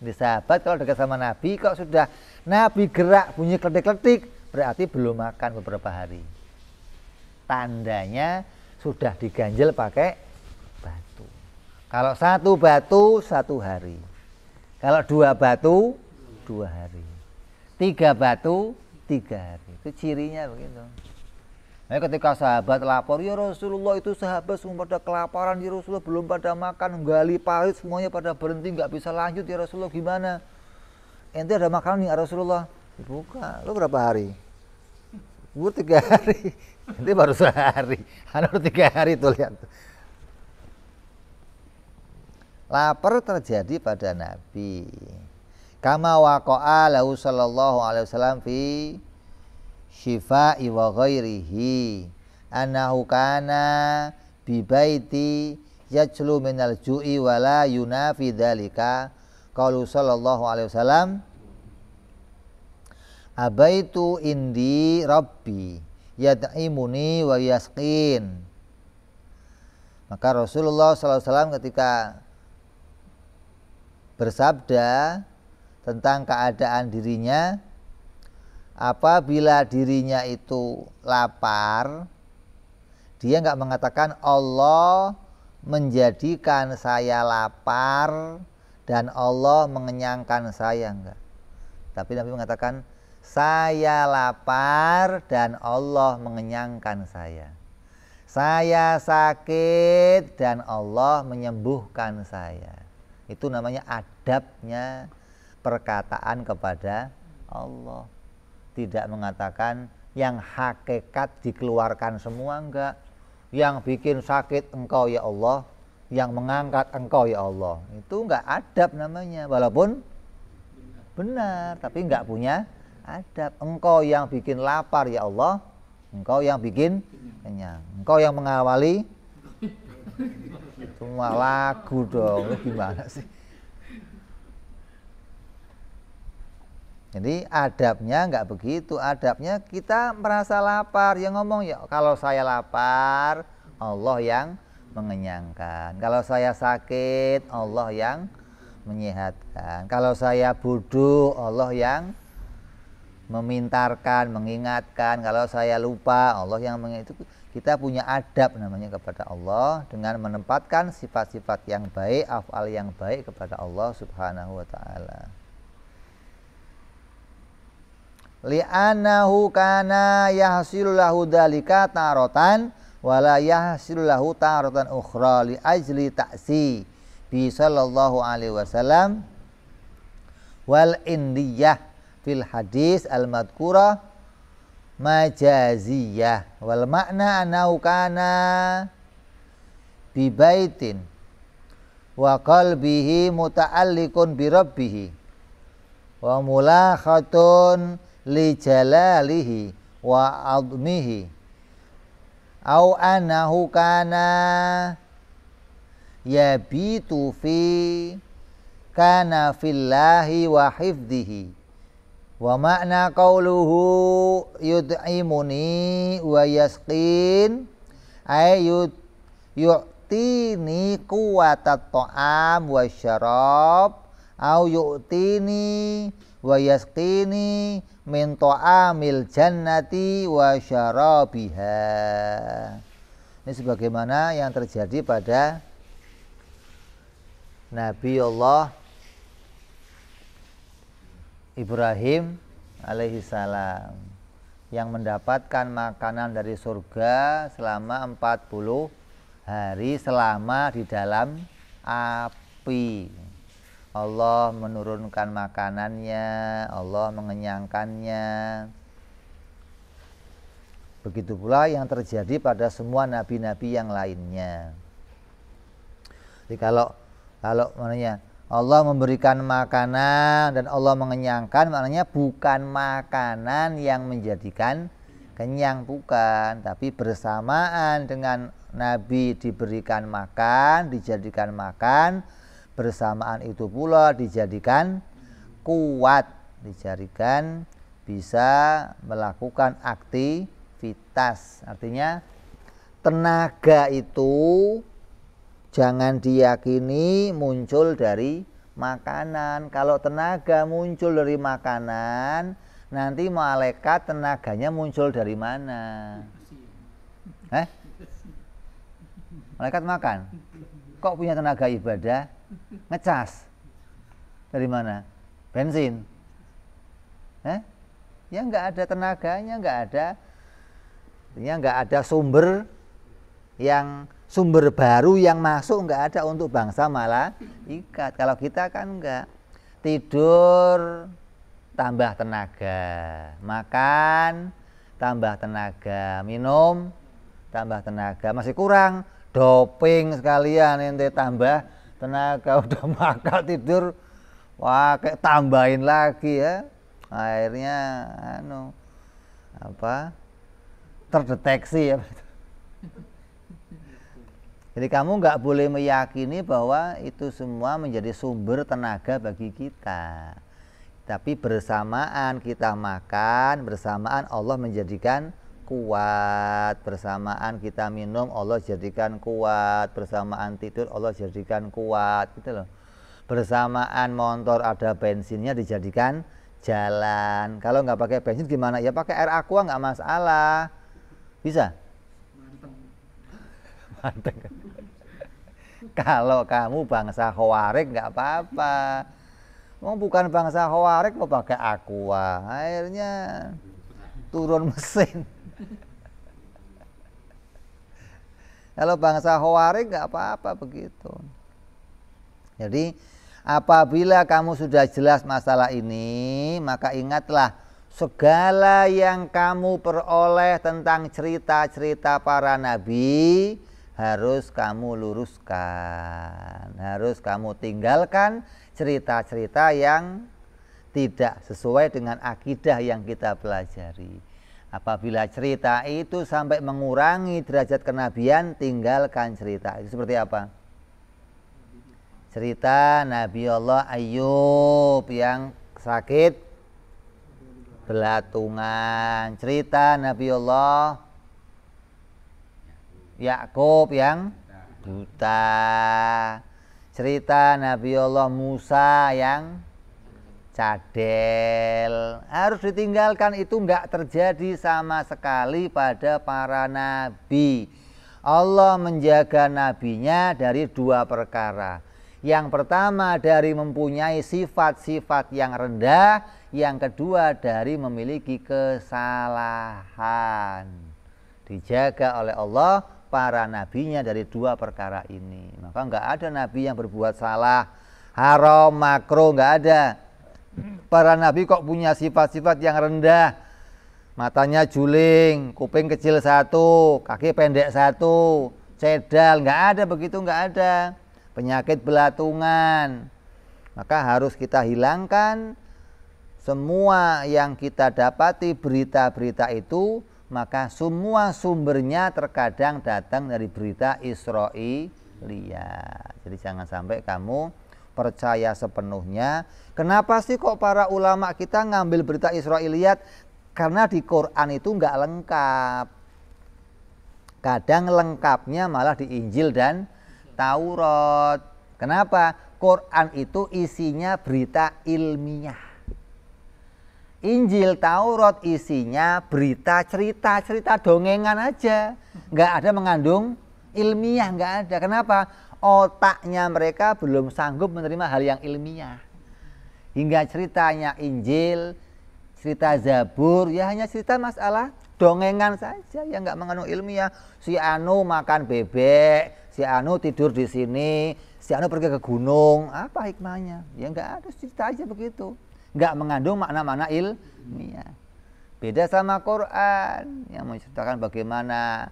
di sahabat kalau dekat sama Nabi kalau sudah Nabi gerak bunyi kletik kletik berarti belum makan beberapa hari tandanya sudah diganjel pakai batu. Kalau satu batu satu hari. Kalau dua batu dua hari. Tiga batu tiga hari. Itu cirinya begitu. Nah, ketika sahabat lapor, ya Rasulullah itu sahabat semua pada kelaparan, ya Rasulullah belum pada makan, gali parit semuanya pada berhenti, nggak bisa lanjut, ya Rasulullah gimana? Ente ada makanan nih, ya Rasulullah? Buka, lu berapa hari? Gue tiga hari. Itu baru sehari. Baru tiga hari tuh lihat. Lapar terjadi pada Nabi. Kama waqa'a lahu sallallahu alaihi wasallam fi syifa'i wa ghairihi annahu kana bi baiti yajlu minal ju'i wa la yunafi dzalika qalu sallallahu alaihi wasallam abaitu indi rabbi yat'imuni wa yasqin. Maka Rasulullah SAW ketika bersabda tentang keadaan dirinya, apabila dirinya itu lapar, dia nggak mengatakan Allah menjadikan saya lapar dan Allah mengenyangkan saya enggak. Tapi Nabi mengatakan saya lapar dan Allah mengenyangkan saya. Saya sakit dan Allah menyembuhkan saya. Itu namanya adabnya perkataan kepada Allah. Tidak mengatakan yang hakikat dikeluarkan semua enggak. Yang bikin sakit engkau ya Allah, yang mengangkat engkau ya Allah. Itu enggak adab namanya walaupun benar, tapi enggak punya adab. Engkau yang bikin lapar ya Allah. Engkau yang bikin kenyang. Engkau yang mengawali semua lagu dong. Gimana sih? Jadi adabnya nggak begitu. Adabnya kita merasa lapar. Yang ngomong ya kalau saya lapar, Allah yang mengenyangkan. Kalau saya sakit, Allah yang menyehatkan. Kalau saya bodoh, Allah yang memintarkan, mengingatkan. Kalau saya lupa, Allah yang mengingat itu kita punya adab namanya kepada Allah dengan menempatkan sifat-sifat yang baik, afal yang baik kepada Allah Subhanahu wa taala. Li'annahu kana yahsilu lahu tarotan wala yahsilu lahu tarotan ukhra li ajli ta'si bi sallallahu alaihi wasallam wal indiyah fil hadis al madkura majaziyah wal makna anau kana bibaitin wa qalbihi muta'alliqun bi rabbih wa mulakhatun li jalalihi wa azmihi au anahu kana yabitu fi kana fillahi wa hifdhihi Wa makna qauluhu yud'imuni wa yasqin ay yu'tini kuwata ta'am wa syarab au yu'tini wa yasqini min ta'amil jannati wa syarabiha. Ini sebagaimana yang terjadi pada Nabi Allah Ibrahim alaihi salam yang mendapatkan makanan dari surga selama 40 hari selama di dalam api. Allah menurunkan makanannya, Allah mengenyangkannya. Begitu pula yang terjadi pada semua nabi-nabi yang lainnya. Jadi kalau kalau mananya Allah memberikan makanan dan Allah mengenyangkan maknanya bukan makanan yang menjadikan kenyang bukan tapi bersamaan dengan Nabi diberikan makan dijadikan makan bersamaan itu pula dijadikan kuat dijadikan bisa melakukan aktivitas artinya tenaga itu Jangan diyakini muncul dari makanan. Kalau tenaga muncul dari makanan, nanti malaikat tenaganya muncul dari mana? Eh? Malaikat makan. Kok punya tenaga ibadah? Ngecas. Dari mana? Bensin. Eh? Ya nggak ada tenaganya, enggak ada. Ya enggak ada sumber yang sumber baru yang masuk nggak ada untuk bangsa malah ikat. Kalau kita kan nggak tidur tambah tenaga, makan tambah tenaga, minum tambah tenaga, masih kurang doping sekalian ente tambah tenaga udah makan tidur wah kayak tambahin lagi ya akhirnya anu apa terdeteksi ya jadi kamu nggak boleh meyakini bahwa itu semua menjadi sumber tenaga bagi kita. Tapi bersamaan kita makan, bersamaan Allah menjadikan kuat, bersamaan kita minum Allah jadikan kuat, bersamaan tidur Allah jadikan kuat, gitu loh. Bersamaan motor ada bensinnya dijadikan jalan. Kalau nggak pakai bensin gimana? Ya pakai air aqua nggak masalah. Bisa? ganteng. Kalau kamu bangsa Khawarij nggak apa-apa. Mau bukan bangsa Khawarij mau pakai aqua. Akhirnya turun mesin. Kalau bangsa Khawarij nggak apa-apa begitu. Jadi apabila kamu sudah jelas masalah ini, maka ingatlah segala yang kamu peroleh tentang cerita-cerita para nabi, harus kamu luruskan, harus kamu tinggalkan cerita-cerita yang tidak sesuai dengan akidah yang kita pelajari. Apabila cerita itu sampai mengurangi derajat kenabian, tinggalkan cerita. Itu seperti apa? Cerita Nabi Allah Ayub yang sakit belatungan. Cerita Nabi Allah Yakub yang buta. Cerita Nabi Allah Musa yang cadel. Harus ditinggalkan itu nggak terjadi sama sekali pada para nabi. Allah menjaga nabinya dari dua perkara. Yang pertama dari mempunyai sifat-sifat yang rendah, yang kedua dari memiliki kesalahan. Dijaga oleh Allah para nabinya dari dua perkara ini. Maka nggak ada nabi yang berbuat salah, haram, makro, nggak ada. Para nabi kok punya sifat-sifat yang rendah. Matanya juling, kuping kecil satu, kaki pendek satu, cedal, nggak ada begitu, nggak ada. Penyakit belatungan. Maka harus kita hilangkan semua yang kita dapati berita-berita itu maka semua sumbernya terkadang datang dari berita Israiliyah. Jadi jangan sampai kamu percaya sepenuhnya. Kenapa sih kok para ulama kita ngambil berita Israiliyat? Karena di Quran itu nggak lengkap. Kadang lengkapnya malah di Injil dan Taurat. Kenapa? Quran itu isinya berita ilmiah. Injil Taurat isinya berita cerita cerita dongengan aja nggak ada mengandung ilmiah nggak ada kenapa otaknya mereka belum sanggup menerima hal yang ilmiah hingga ceritanya Injil cerita Zabur ya hanya cerita masalah dongengan saja yang nggak mengandung ilmiah si Anu makan bebek si Anu tidur di sini si Anu pergi ke gunung apa hikmahnya ya nggak ada cerita aja begitu nggak mengandung makna-makna ilmiah. Beda sama Quran yang menceritakan bagaimana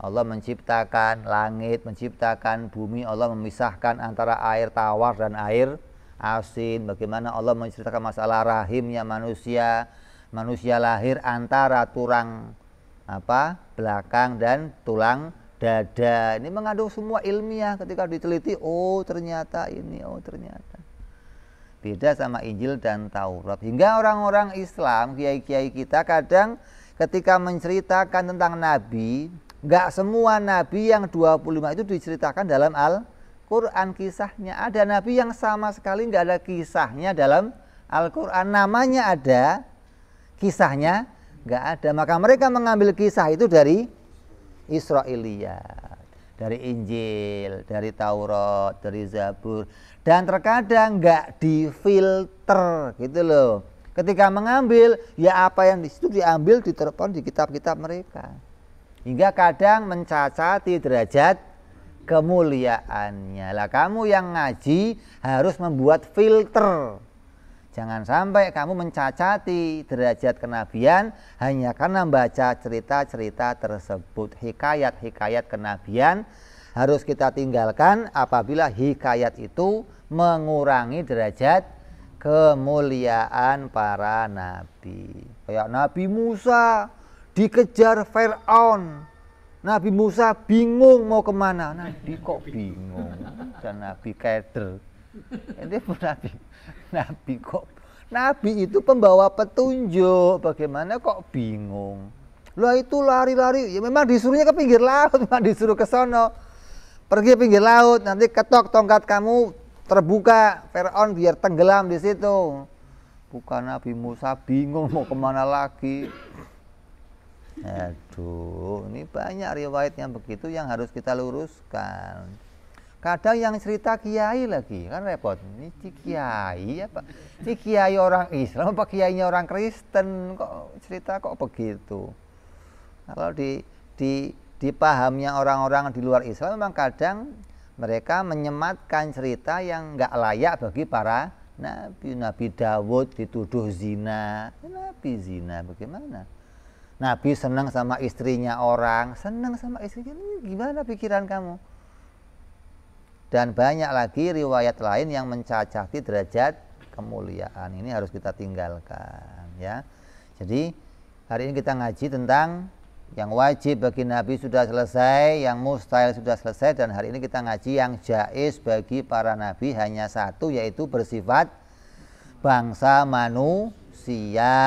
Allah menciptakan langit, menciptakan bumi, Allah memisahkan antara air tawar dan air asin, bagaimana Allah menceritakan masalah rahimnya manusia, manusia lahir antara tulang apa? belakang dan tulang dada. Ini mengandung semua ilmiah ketika diteliti, oh ternyata ini, oh ternyata Beda sama Injil dan Taurat. Hingga orang-orang Islam, kiai-kiai kita kadang ketika menceritakan tentang nabi, nggak semua nabi yang 25 itu diceritakan dalam Al-Qur'an kisahnya. Ada nabi yang sama sekali enggak ada kisahnya dalam Al-Qur'an. Namanya ada, kisahnya nggak ada. Maka mereka mengambil kisah itu dari Israelia dari Injil, dari Taurat, dari Zabur dan terkadang nggak difilter gitu loh. Ketika mengambil ya apa yang di situ diambil diterapkan di kitab-kitab mereka. Hingga kadang mencacati derajat kemuliaannya. Lah kamu yang ngaji harus membuat filter Jangan sampai kamu mencacati derajat kenabian hanya karena membaca cerita-cerita tersebut. Hikayat-hikayat kenabian harus kita tinggalkan apabila hikayat itu mengurangi derajat kemuliaan para nabi. Kayak Nabi Musa dikejar Fir'aun. Nabi Musa bingung mau kemana. Nabi kok bingung. Dan Nabi keder. Ini Nabi Nabi kok Nabi itu pembawa petunjuk. Bagaimana kok bingung? Lah itu lari-lari. Ya memang disuruhnya ke pinggir laut, memang disuruh ke sono. Pergi pinggir laut, nanti ketok tongkat kamu terbuka. Firaun biar tenggelam di situ. Bukan Nabi Musa bingung mau kemana lagi. Aduh, ini banyak riwayat yang begitu yang harus kita luruskan. Kadang yang cerita kiai lagi kan repot. Ini si kiai apa? Ini kiai orang Islam apa kiainya orang Kristen kok cerita kok begitu? Nah, kalau di di dipahamnya orang-orang di luar Islam memang kadang mereka menyematkan cerita yang nggak layak bagi para nabi. Nabi Dawud dituduh zina. Nabi zina bagaimana? Nabi senang sama istrinya orang, senang sama istrinya. Gimana pikiran kamu? dan banyak lagi riwayat lain yang mencacati derajat kemuliaan ini harus kita tinggalkan ya jadi hari ini kita ngaji tentang yang wajib bagi nabi sudah selesai yang mustahil sudah selesai dan hari ini kita ngaji yang jais bagi para nabi hanya satu yaitu bersifat bangsa manusia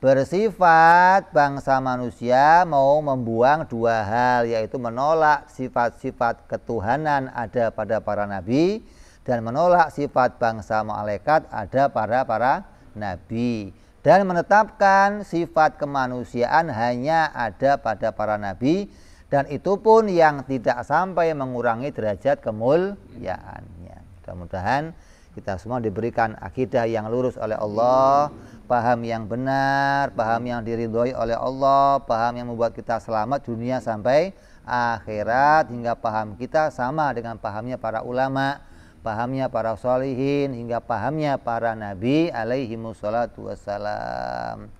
Bersifat bangsa manusia mau membuang dua hal yaitu menolak sifat-sifat ketuhanan ada pada para nabi dan menolak sifat bangsa malaikat ada pada para nabi dan menetapkan sifat kemanusiaan hanya ada pada para nabi dan itu pun yang tidak sampai mengurangi derajat kemuliaannya. Mudah-mudahan kita semua diberikan akidah yang lurus oleh Allah paham yang benar, paham yang diridhoi oleh Allah, paham yang membuat kita selamat dunia sampai akhirat hingga paham kita sama dengan pahamnya para ulama, pahamnya para solihin hingga pahamnya para nabi alaihi wassalatu wassalam.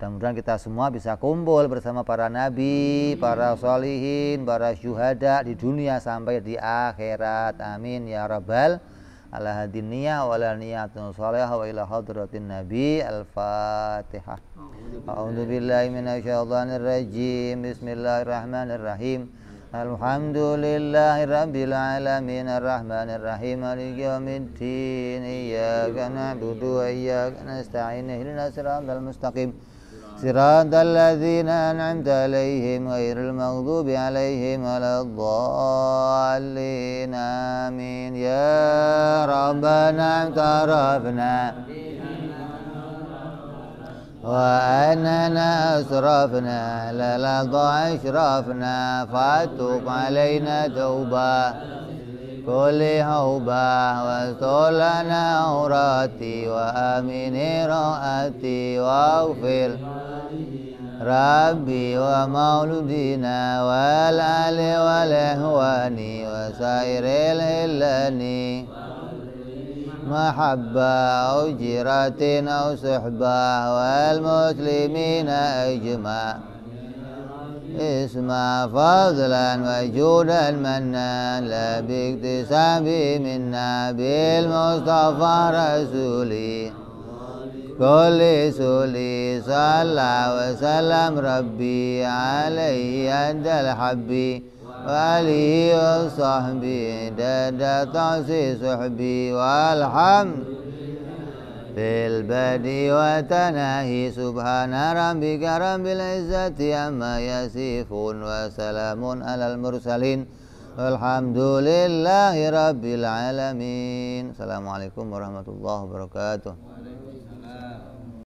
Mudah-mudahan kita semua bisa kumpul bersama para nabi, para solihin, para syuhada di dunia sampai di akhirat. Amin ya rabbal على هذه النية وعلى نية صالحة وإلى حضرة النبي الفاتحة أعوذ بالله من الشيطان الرجيم بسم الله الرحمن الرحيم الحمد لله رب العالمين الرحمن الرحيم مالك يوم الدين إياك نعبد وإياك نستعين اهدنا الصراط المستقيم صراط الذين أنعمت عليهم غير المغضوب عليهم ولا الضالين آمين يا ربنا اعترفنا وأننا أسرفنا على الأرض أشرفنا فاتوب علينا توبة كل حوبة واستول نوراتي وأمن رؤاتي واغفر ربي ومولودينا والآل والإخوان وسائر الهلاني محبة أو جيرة أو صحبة والمسلمين أجمع اسمع فضلا وجودا منا لا باكتساب منا بالمصطفى رسولي كل سولي صلى وسلم ربي عليه عند الحبي وآله وصحبي دد تعصي صحبي والحمد في البدء وتناهي سبحان ربك رب العزة أما يصفون وسلام على المرسلين والحمد لله رب العالمين السلام عليكم ورحمة الله وبركاته